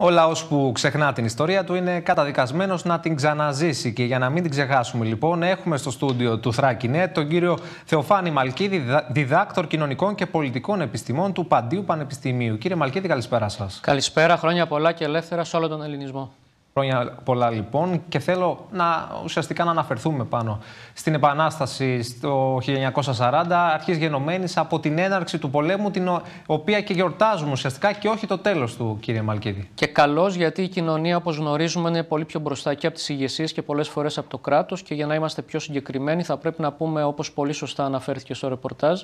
Ο λαός που ξεχνά την ιστορία του είναι καταδικασμένος να την ξαναζήσει. Και για να μην την ξεχάσουμε, λοιπόν, έχουμε στο στούντιο του Thrakinet τον κύριο Θεοφάνη Μαλκίδη, διδάκτορ κοινωνικών και πολιτικών επιστημών του Παντίου Πανεπιστημίου. Κύριε Μαλκίδη, καλησπέρα σας. Καλησπέρα, χρόνια πολλά και ελεύθερα σε όλο τον Ελληνισμό. Χρόνια πολλά λοιπόν και θέλω να ουσιαστικά να αναφερθούμε πάνω στην Επανάσταση το 1940, αρχής γενομένης από την έναρξη του πολέμου, την οποία και γιορτάζουμε ουσιαστικά και όχι το τέλος του, κύριε Μαλκίδη. Και καλώς γιατί η κοινωνία, όπως γνωρίζουμε, είναι πολύ πιο μπροστά και από τις ηγεσίες και πολλές φορές από το κράτος και για να είμαστε πιο συγκεκριμένοι θα πρέπει να πούμε, όπως πολύ σωστά αναφέρθηκε στο ρεπορτάζ,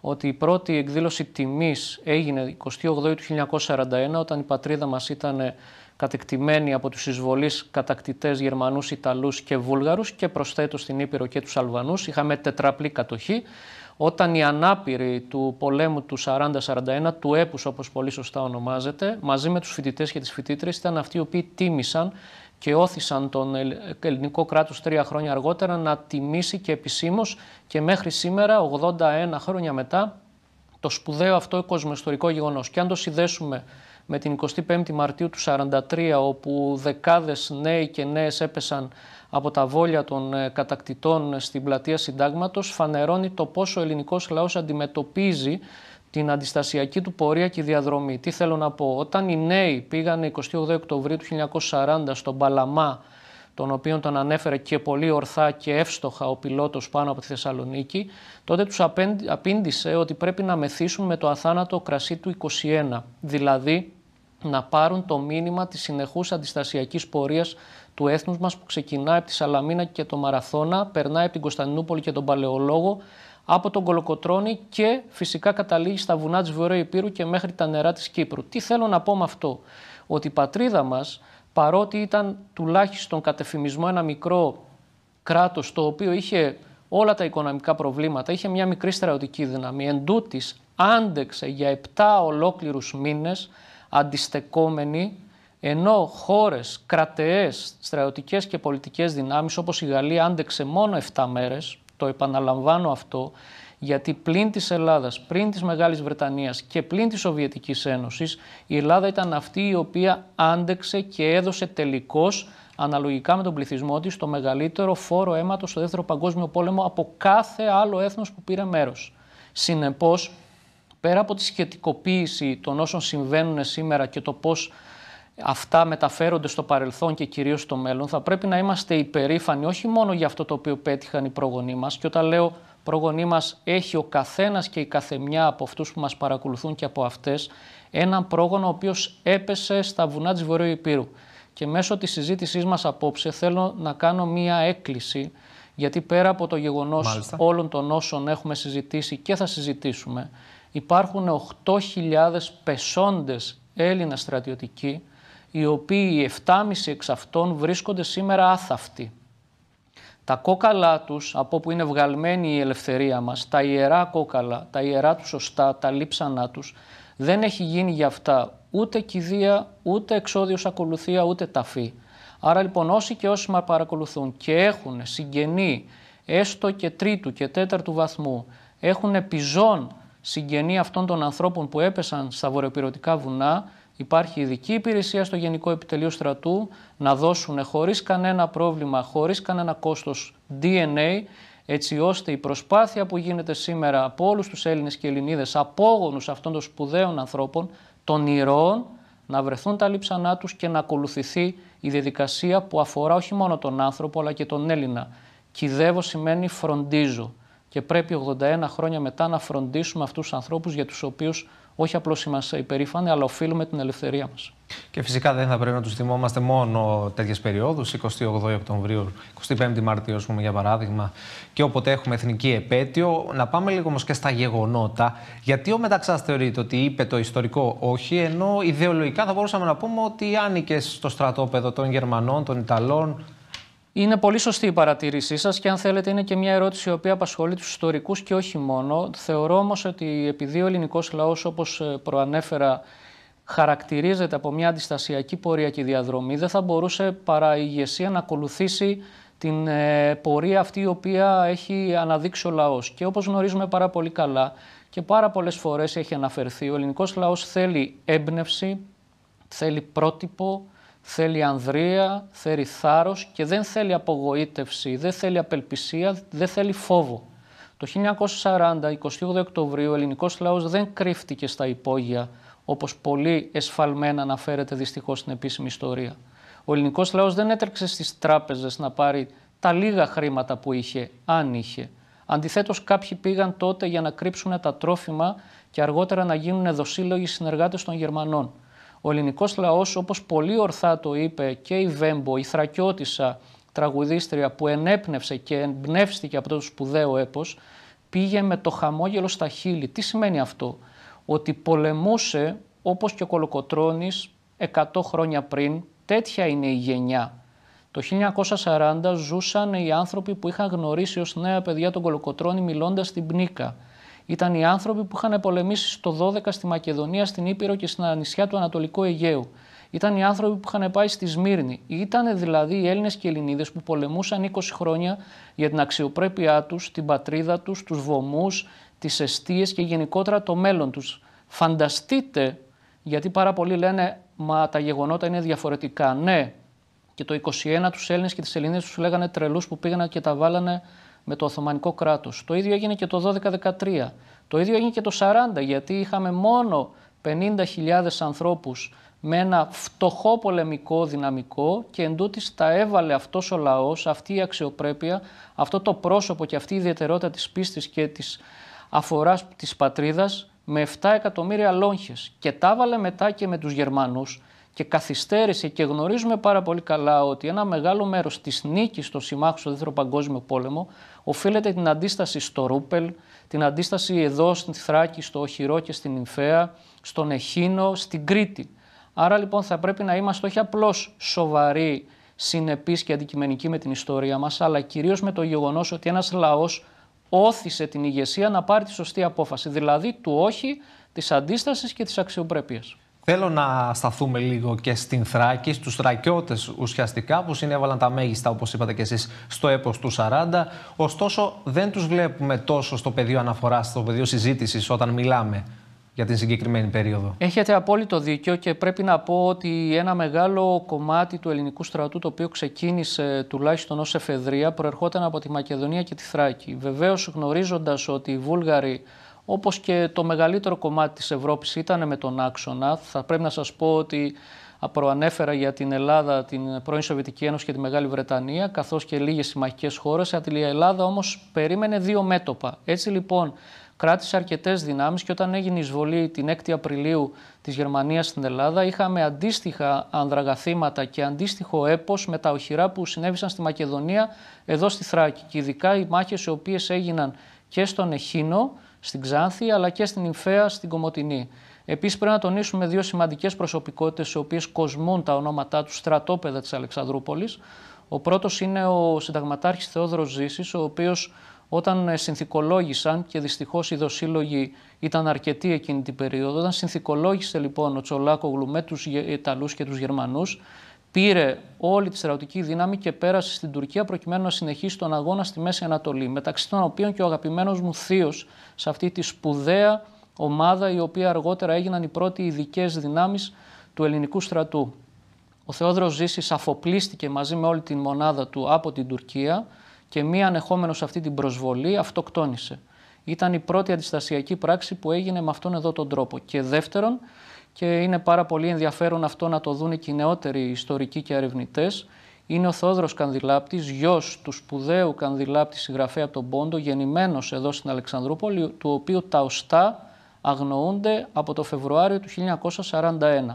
ότι η πρώτη εκδήλωση τιμής έγινε 28 του 1941, όταν η πατρίδα μας ήταν κατεκτημένη από τους εισβολείς κατακτητές Γερμανούς, Ιταλούς και Βούλγαρους και προσθέτω στην Ήπειρο και τους Αλβανούς. Είχαμε τετραπλή κατοχή. Όταν οι ανάπηροι του πολέμου του 40-41, του έπους όπως πολύ σωστά ονομάζεται, μαζί με τους φοιτητές και τις φοιτήτρες ήταν αυτοί οι οποίοι τίμησαν και όθησαν τον ελληνικό κράτος τρία χρόνια αργότερα να τιμήσει και επισήμως και μέχρι σήμερα, 81 χρόνια μετά, το σπουδαίο αυτό κοσμοϊστορικό γεγονός. Και αν το συνδέσουμε με την 25η Μαρτίου του 1943 όπου δεκάδες νέοι και νέες έπεσαν από τα βόλια των ε, κατακτητών στην πλατεία Συντάγματος φανερώνει το πόσο ο ελληνικός λαός αντιμετωπίζει την αντιστασιακή του πορεία και διαδρομή. Τι θέλω να πω, όταν οι νέοι πήγαν 28 Οκτωβρίου του 1940 στον Παλαμά τον οποίο τον ανέφερε και πολύ ορθά και εύστοχα ο πιλότος πάνω από τη Θεσσαλονίκη, τότε τους απήντησε ότι πρέπει να μεθύσουν με το αθάνατο κρασί του 21. Δηλαδή, να πάρουν το μήνυμα της συνεχούς αντιστασιακής πορείας του έθνους μας που ξεκινάει από τη Σαλαμίνα και το Μαραθώνα, περνάει από την Κωνσταντινούπολη και τον Παλαιολόγο, από τον Κολοκοτρώνη και φυσικά καταλήγει στα βουνά της Βορείου Υπήρου και μέχρι τα νερά της Κύπρου. Τι θέλω να πω με αυτό, ότι η πατρίδα μας παρότι ήταν τουλάχιστον κατεφημισμό ένα μικρό κράτος το οποίο είχε όλα τα οικονομικά προβλήματα, είχε μια μικρή στρατιωτική δύναμη, εντούτοις άντεξε για 7 ολόκληρους μήνες αντιστεκόμενοι ενώ χώρες, κρατεές, στρατιωτικές και πολιτικές δυνάμεις όπως η Γαλλία άντεξε μόνο 7 μέρες, το επαναλαμβάνω αυτό, γιατί πλην της Ελλάδας, πλην της Μεγάλης Βρετανίας και πλην της Σοβιετικής Ένωσης η Ελλάδα ήταν αυτή η οποία άντεξε και έδωσε τελικώς αναλογικά με τον πληθυσμό της το μεγαλύτερο φόρο αίματος στο Δεύτερο Παγκόσμιο Πόλεμο από κάθε άλλο έθνος που πήρε μέρος. Συνεπώς, πέρα από τη σχετικοποίηση των όσων συμβαίνουν σήμερα και το πώς αυτά μεταφέρονται στο παρελθόν και κυρίως στο μέλλον, θα πρέπει να είμαστε υπερήφανοι όχι μόνο για αυτό το οποίο πέτυχαν οι προγονείς μας και όταν λέω προγονείς μας έχει ο καθένας και η καθεμιά από αυτούς που μας παρακολουθούν και από αυτές έναν πρόγονο ο οποίος έπεσε στα βουνά της Βορειοϊπήρου. Και μέσω της συζήτησής μας απόψε θέλω να κάνω μία έκκληση γιατί πέρα από το γεγονός όλων των όσων έχουμε συζητήσει και θα συζητήσουμε υπάρχουν 8.000 πεσόντες Έλληνα στρατιωτικοί, οι οποίοι 7,5 εξ αυτών βρίσκονται σήμερα άθαυτοι. Τα κόκαλά τους, από που είναι βγαλμένη η ελευθερία μας, τα ιερά κόκαλα, τα ιερά τους σωστά, τα λείψανά τους, δεν έχει γίνει για αυτά ούτε κηδεία, ούτε εξόδιος ακολουθία, ούτε ταφή. Άρα λοιπόν όσοι και όσοι μας παρακολουθούν και έχουν συγγενή έστω και τρίτου και τέταρτου βαθμού, έχουν επιζών συγγενή αυτών των ανθρώπων που έπεσαν στα βορειοπυρωτικά βουνά, υπάρχει ειδική υπηρεσία στο Γενικό Επιτελείο Στρατού να δώσουν χωρίς κανένα πρόβλημα, χωρίς κανένα κόστος DNA, έτσι ώστε η προσπάθεια που γίνεται σήμερα από όλους τους Έλληνες και Ελληνίδες, απόγονους αυτών των σπουδαίων ανθρώπων, των ηρώων, να βρεθούν τα λείψανά τους και να ακολουθηθεί η διαδικασία που αφορά όχι μόνο τον άνθρωπο αλλά και τον Έλληνα. Κυδεύω σημαίνει φροντίζω και πρέπει 81 χρόνια μετά να φροντίσουμε αυτούς τους ανθρώπους για τους οποίους όχι απλώς είμαστε υπερήφανοι, αλλά οφείλουμε την ελευθερία μας. Και φυσικά δεν θα πρέπει να τους θυμόμαστε μόνο τέτοιες περιόδους, 28 Οκτωβρίου, 25 Μαρτίου, πούμε, για παράδειγμα, και όποτε έχουμε εθνική επέτειο. Να πάμε λίγο όμως και στα γεγονότα, γιατί ο Μεταξάς θεωρείται ότι είπε το ιστορικό όχι, ενώ ιδεολογικά θα μπορούσαμε να πούμε ότι άνοικε στο στρατόπεδο των Γερμανών, των Ιταλών, είναι πολύ σωστή η παρατήρησή σας και αν θέλετε είναι και μια ερώτηση η οποία απασχολεί τους ιστορικούς και όχι μόνο. Θεωρώ όμως ότι επειδή ο ελληνικός λαός όπως ε, προανέφερα χαρακτηρίζεται από μια αντιστασιακή πορεία και διαδρομή δεν θα μπορούσε παρά η ηγεσία να ακολουθήσει την ε, πορεία αυτή η οποία έχει αναδείξει ο λαός. Και όπως γνωρίζουμε πάρα πολύ καλά και πάρα πολλές φορές έχει αναφερθεί, ο ελληνικός λαός θέλει έμπνευση, θέλει πρότυπο, Θέλει ανδρεία, θέλει θάρρος και δεν θέλει απογοήτευση, δεν θέλει απελπισία, δεν θέλει φόβο. Το 1940, 28 Οκτωβρίου, ο ελληνικός λαός δεν κρύφτηκε στα υπόγεια, όπως πολύ εσφαλμένα αναφέρεται δυστυχώς στην επίσημη ιστορία. Ο ελληνικός λαός δεν έτρεξε στις τράπεζες να πάρει τα λίγα χρήματα που είχε, αν είχε. Αντιθέτως κάποιοι πήγαν τότε για να κρύψουν τα τρόφιμα και αργότερα να γίνουν δοσύλλογοι συνεργάτες των Γερμανών ο ελληνικός λαός, όπως πολύ ορθά το είπε και η Βέμπο, η Θρακιώτισσα τραγουδίστρια που ενέπνευσε και εμπνεύστηκε από το σπουδαίο έπος, πήγε με το χαμόγελο στα χείλη. Τι σημαίνει αυτό, ότι πολεμούσε όπως και ο Κολοκοτρώνης 100 χρόνια πριν, τέτοια είναι η γενιά. Το 1940 ζούσαν οι άνθρωποι που είχαν γνωρίσει ως νέα παιδιά τον Κολοκοτρώνη μιλώντας στην πνίκα ήταν οι άνθρωποι που είχαν πολεμήσει στο 12 στη Μακεδονία, στην Ήπειρο και στα νησιά του Ανατολικού Αιγαίου. Ήταν οι άνθρωποι που είχαν πάει στη Σμύρνη. Ήταν δηλαδή οι Έλληνες και Ελληνίδες που πολεμούσαν 20 χρόνια για την αξιοπρέπειά τους, την πατρίδα τους, τους βωμούς, τις αιστείες και γενικότερα το μέλλον τους. Φανταστείτε, γιατί πάρα πολλοί λένε, μα τα γεγονότα είναι διαφορετικά. Ναι, και το 21 τους Έλληνες και τις Ελληνίδες τους λέγανε τρελούς που πήγαν και τα βάλανε με το Οθωμανικό κράτος. Το ίδιο έγινε και το 12-13. Το ίδιο έγινε και το 40, γιατί είχαμε μόνο 50.000 ανθρώπους με ένα φτωχό πολεμικό δυναμικό και εντούτοις τα έβαλε αυτός ο λαός, αυτή η αξιοπρέπεια, αυτό το πρόσωπο και αυτή η ιδιαιτερότητα της πίστης και της αφοράς της πατρίδας με 7 εκατομμύρια λόγχες και τα έβαλε μετά και με τους Γερμανούς και καθυστέρησε και γνωρίζουμε πάρα πολύ καλά ότι ένα μεγάλο μέρος της νίκης των συμμάχων στο Δεύτερο Παγκόσμιο Πόλεμο οφείλεται την αντίσταση στο Ρούπελ, την αντίσταση εδώ στην Θράκη, στο Οχυρό και στην Ιμφαία, στον Εχίνο, στην Κρήτη. Άρα λοιπόν θα πρέπει να είμαστε όχι απλώς σοβαροί, συνεπείς και αντικειμενικοί με την ιστορία μας, αλλά κυρίως με το γεγονός ότι ένας λαός όθησε την ηγεσία να πάρει τη σωστή απόφαση, δηλαδή του όχι, της αντίστασης και της αξιοπρέπειας. Θέλω να σταθούμε λίγο και στην Θράκη, στους Θρακιώτες ουσιαστικά που συνέβαλαν τα μέγιστα όπως είπατε και εσείς στο έπος του 40. Ωστόσο δεν τους βλέπουμε τόσο στο πεδίο αναφοράς, στο πεδίο συζήτησης όταν μιλάμε για την συγκεκριμένη περίοδο. Έχετε απόλυτο δίκιο και πρέπει να πω ότι ένα μεγάλο κομμάτι του ελληνικού στρατού το οποίο ξεκίνησε τουλάχιστον ως εφεδρεία προερχόταν από τη Μακεδονία και τη Θράκη. Βεβαίως, γνωρίζοντας ότι οι Βούλγαροι όπως και το μεγαλύτερο κομμάτι της Ευρώπης ήταν με τον άξονα. Θα πρέπει να σας πω ότι προανέφερα για την Ελλάδα, την πρώην Σοβιετική Ένωση και τη Μεγάλη Βρετανία, καθώς και λίγες συμμαχικές χώρες. Η Ελλάδα όμως περίμενε δύο μέτωπα. Έτσι λοιπόν κράτησε αρκετές δυνάμεις και όταν έγινε η εισβολή την 6η Απριλίου της Γερμανίας στην Ελλάδα είχαμε αντίστοιχα ανδραγαθήματα και αντίστοιχο έπος με τα οχυρά που συνέβησαν στη Μακεδονία εδώ στη Θράκη και ειδικά οι μάχες οι οποίες έγιναν και στον Εχίνο, στην Ξάνθη, αλλά και στην Ιμφαία, στην Κομωτινή. Επίσης, πρέπει να τονίσουμε δύο σημαντικές προσωπικότητες, οι οποίες κοσμούν τα ονόματά τους στρατόπεδα της Αλεξανδρούπολης. Ο πρώτος είναι ο συνταγματάρχης Θεόδρο Ζήσης, ο οποίος όταν ε, συνθηκολόγησαν και δυστυχώς οι δοσύλλογοι ήταν αρκετοί εκείνη την περίοδο. Όταν συνθηκολόγησε λοιπόν ο Τσολάκογλου με τους ε, Ιταλούς και τους Γερμανούς, πήρε όλη τη στρατιωτική δύναμη και πέρασε στην Τουρκία προκειμένου να συνεχίσει τον αγώνα στη Μέση Ανατολή. Μεταξύ των οποίων και ο αγαπημένος μου θείος σε αυτή τη σπουδαία ομάδα η οποία αργότερα έγιναν οι πρώτοι ειδικές δυνάμεις του ελληνικού στρατού. Ο Θεόδρος Ζήσης αφοπλίστηκε μαζί με όλη την μονάδα του από την Τουρκία και μη ανεχόμενος αυτή την προσβολή αυτοκτόνησε. Ήταν η πρώτη αντιστασιακή πράξη που έγινε με αυτόν εδώ τον τρόπο. Και δεύτερον, και είναι πάρα πολύ ενδιαφέρον αυτό να το δουν και οι νεότεροι ιστορικοί και ερευνητές. Είναι ο Θόδρος Κανδυλάπτης, γιος του σπουδαίου Κανδυλάπτη συγγραφέα των Πόντο, γεννημένος εδώ στην Αλεξανδρούπολη, του οποίου τα οστά αγνοούνται από το Φεβρουάριο του 1941.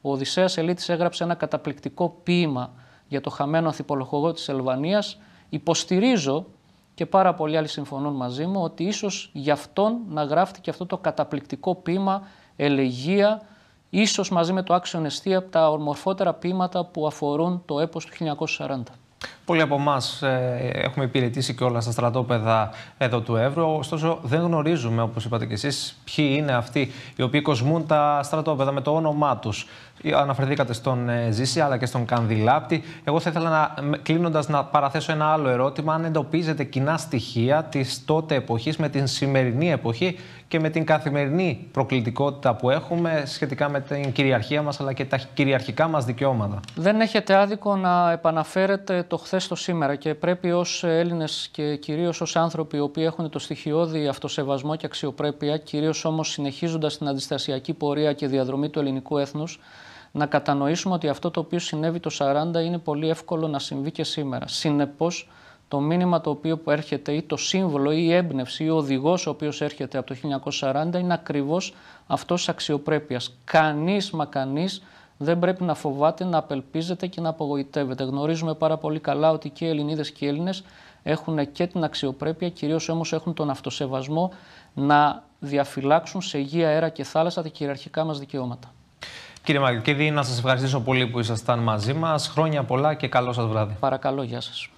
Ο Οδυσσέας Ελίτης έγραψε ένα καταπληκτικό ποίημα για το χαμένο ανθιπολογό της Ελβανίας. Υποστηρίζω και πάρα πολλοί άλλοι συμφωνούν μαζί μου ότι ίσως γι' αυτόν να γράφτηκε αυτό το καταπληκτικό ποίημα «Ελεγία» ίσως μαζί με το άξιο εστία από τα ορμορφότερα ποίηματα που αφορούν το έπος του 1940. Πολλοί από εμάς ε, έχουμε υπηρετήσει και όλα στα στρατόπεδα εδώ του Εύρου. Ωστόσο, δεν γνωρίζουμε, όπως είπατε και εσείς, ποιοι είναι αυτοί οι οποίοι κοσμούν τα στρατόπεδα με το όνομά τους. Ε, αναφερθήκατε στον ε, Ζήση αλλά και στον Κανδυλάπτη. Εγώ θα ήθελα να, κλείνοντας να παραθέσω ένα άλλο ερώτημα. Αν εντοπίζετε κοινά στοιχεία της τότε εποχής με την σημερινή εποχή και με την καθημερινή προκλητικότητα που έχουμε σχετικά με την κυριαρχία μας αλλά και τα κυριαρχικά μας δικαιώματα. Δεν έχετε άδικο να επαναφέρετε το χθες το σήμερα και πρέπει ως Έλληνες και κυρίως ως άνθρωποι οι οποίοι έχουν το στοιχειώδη αυτοσεβασμό και αξιοπρέπεια κυρίως όμως συνεχίζοντας την αντιστασιακή πορεία και διαδρομή του ελληνικού έθνους να κατανοήσουμε ότι αυτό το οποίο συνέβη το 40 είναι πολύ εύκολο να συμβεί και σήμερα. Συνεπώς, το μήνυμα το οποίο που έρχεται ή το σύμβολο ή η έμπνευση ή ο οδηγός ο οποίος έρχεται από το 1940 είναι ακριβώς αυτός της αξιοπρέπειας. Κανείς, μα κανείς, δεν πρέπει να φοβάται, να απελπίζεται και να απογοητεύεται. Γνωρίζουμε πάρα πολύ καλά ότι και οι Ελληνίδες και οι Έλληνες έχουν και την αξιοπρέπεια, κυρίως όμως έχουν τον αυτοσεβασμό να διαφυλάξουν σε υγεία, αέρα και θάλασσα τα κυριαρχικά μας δικαιώματα. Κύριε Μαγιουκίδη, να σας ευχαριστήσω πολύ που ήσασταν μαζί μας. Χρόνια πολλά και καλό σας βράδυ. Παρακαλώ, γεια σας.